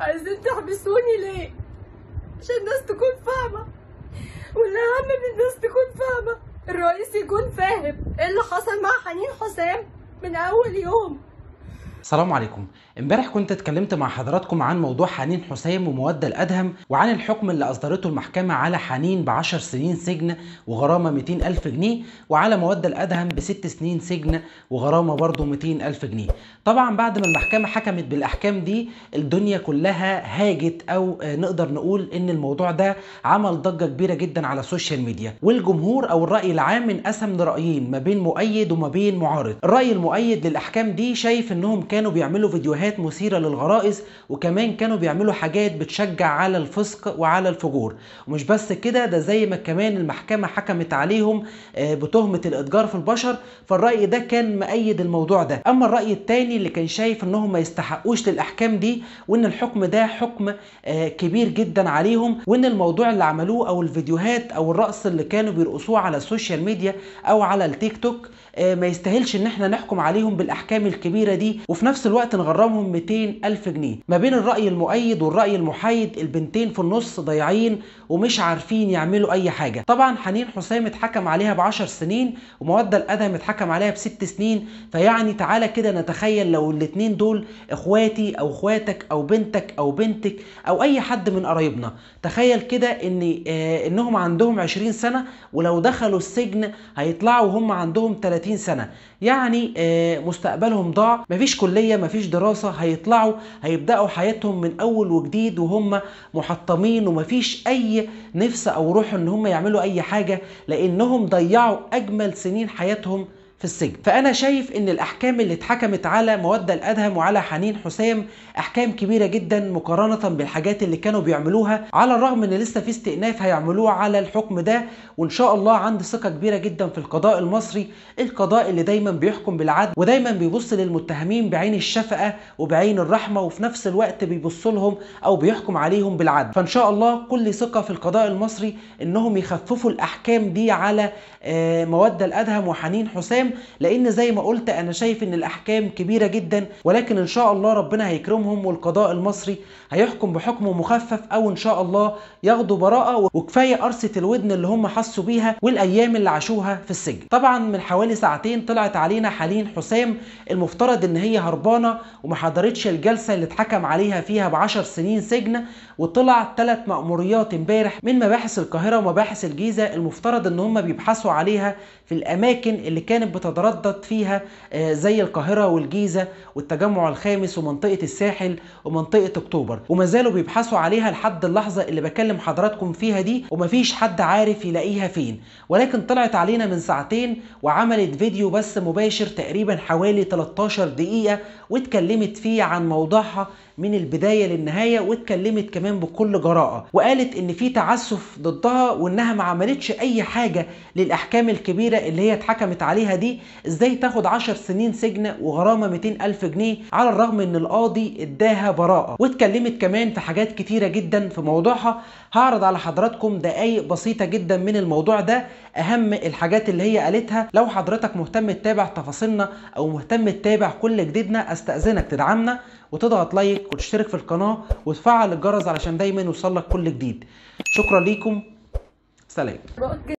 عايزين تحبسوني ليه عشان الناس تكون فاهمه والاهم من الناس تكون فاهمه الرئيس يكون فاهم ايه اللي حصل مع حنين حسام من اول يوم السلام عليكم امبارح كنت اتكلمت مع حضراتكم عن موضوع حنين حسام ومودة الأدهم وعن الحكم اللي أصدرته المحكمة على حنين بعشر سنين سجن وغرامة 200 ألف جنيه وعلى مودة الأدهم بست سنين سجن وغرامة برضه 200 ألف جنيه طبعا بعد ما المحكمة حكمت بالأحكام دي الدنيا كلها هاجت أو آه، نقدر نقول إن الموضوع ده عمل ضجة كبيرة جدا على السوشيال ميديا والجمهور أو الرأي العام انقسم لرأيين ما بين مؤيد وما بين معارض الرأي المؤيد للأحكام دي شايف إنهم كانوا بيعملوا فيديوهات فيديوهات مثيرة للغرائز وكمان كانوا بيعملوا حاجات بتشجع على الفسق وعلى الفجور ومش بس كده ده زي ما كمان المحكمة حكمت عليهم آه، بتهمة الإتجار في البشر فالرأي ده كان مأيد الموضوع ده أما الرأي التاني اللي كان شايف أنهم ما يستحقوش للأحكام دي وأن الحكم ده حكم آه، كبير جدا عليهم وأن الموضوع اللي عملوه أو الفيديوهات أو الرقص اللي كانوا بيرقصوه على السوشيال ميديا أو على التيك توك آه، ما يستاهلش ان احنا نحكم عليهم بالاحكام الكبيره دي وفي نفس الوقت نغرمهم غرامهم 200 ألف جنيه ما بين الرأي المؤيد والرأي المحايد البنتين في النص ضايعين ومش عارفين يعملوا أي حاجة طبعا حنين حسام اتحكم عليها بعشر 10 سنين ومودة الأدهم اتحكم عليها بست سنين فيعني تعالى كده نتخيل لو الاتنين دول اخواتي أو اخواتك أو بنتك أو بنتك أو أي حد من قرايبنا تخيل كده إن آه، إنهم عندهم 20 سنة ولو دخلوا السجن هيطلعوا وهم عندهم 30 سنة يعني آه، مستقبلهم ضاع مفيش كلية مفيش دراسة الدراسه هيطلعوا هيبداوا حياتهم من اول وجديد وهم محطمين ومفيش اي نفس او روح ان هم يعملوا اي حاجه لانهم ضيعوا اجمل سنين حياتهم في السجن فانا شايف ان الاحكام اللي اتحكمت على مودة الادهم وعلى حنين حسام احكام كبيره جدا مقارنه بالحاجات اللي كانوا بيعملوها على الرغم ان لسه في استئناف هيعملوه على الحكم ده وان شاء الله عندي ثقه كبيره جدا في القضاء المصري القضاء اللي دايما بيحكم بالعدل ودايما بيبص للمتهمين بعين الشفقه وبعين الرحمه وفي نفس الوقت بيبص لهم او بيحكم عليهم بالعدل فان شاء الله كل ثقه في القضاء المصري انهم يخففوا الاحكام دي على آه، مودة الادهم وحنين حسام لان زي ما قلت انا شايف ان الاحكام كبيره جدا ولكن ان شاء الله ربنا هيكرمهم والقضاء المصري هيحكم بحكم مخفف او ان شاء الله ياخدوا براءه وكفايه قرصه الودن اللي هم حسوا بيها والايام اللي عاشوها في السجن طبعا من حوالي ساعتين طلعت علينا حالين حسام المفترض ان هي هربانه وما حضرتش الجلسه اللي اتحكم عليها فيها ب 10 سنين سجن وطلع ثلاث مأموريات امبارح من مباحث القاهره ومباحث الجيزه المفترض ان هم بيبحثوا عليها في الاماكن اللي كانت بتتردد فيها آه، زي القاهرة والجيزة والتجمع الخامس ومنطقة الساحل ومنطقة اكتوبر وما زالوا بيبحثوا عليها لحد اللحظة اللي بكلم حضراتكم فيها دي ومفيش حد عارف يلاقيها فين ولكن طلعت علينا من ساعتين وعملت فيديو بس مباشر تقريبا حوالي 13 دقيقة واتكلمت فيه عن موضوعها من البدايه للنهايه واتكلمت كمان بكل جراءه وقالت ان في تعسف ضدها وانها ما عملتش اي حاجه للاحكام الكبيره اللي هي اتحكمت عليها دي ازاي تاخد 10 سنين سجن وغرامه 200 الف جنيه على الرغم ان القاضي اداها براءه واتكلمت كمان في حاجات كتيره جدا في موضوعها هعرض على حضراتكم دقايق بسيطه جدا من الموضوع ده اهم الحاجات اللي هي قالتها لو حضرتك مهتم تتابع تفاصيلنا او مهتم تتابع كل جديدنا استاذنك تدعمنا وتضغط لايك وتشترك في القناه وتفعل الجرس علشان دايما يوصلك كل جديد شكرا ليكم سلام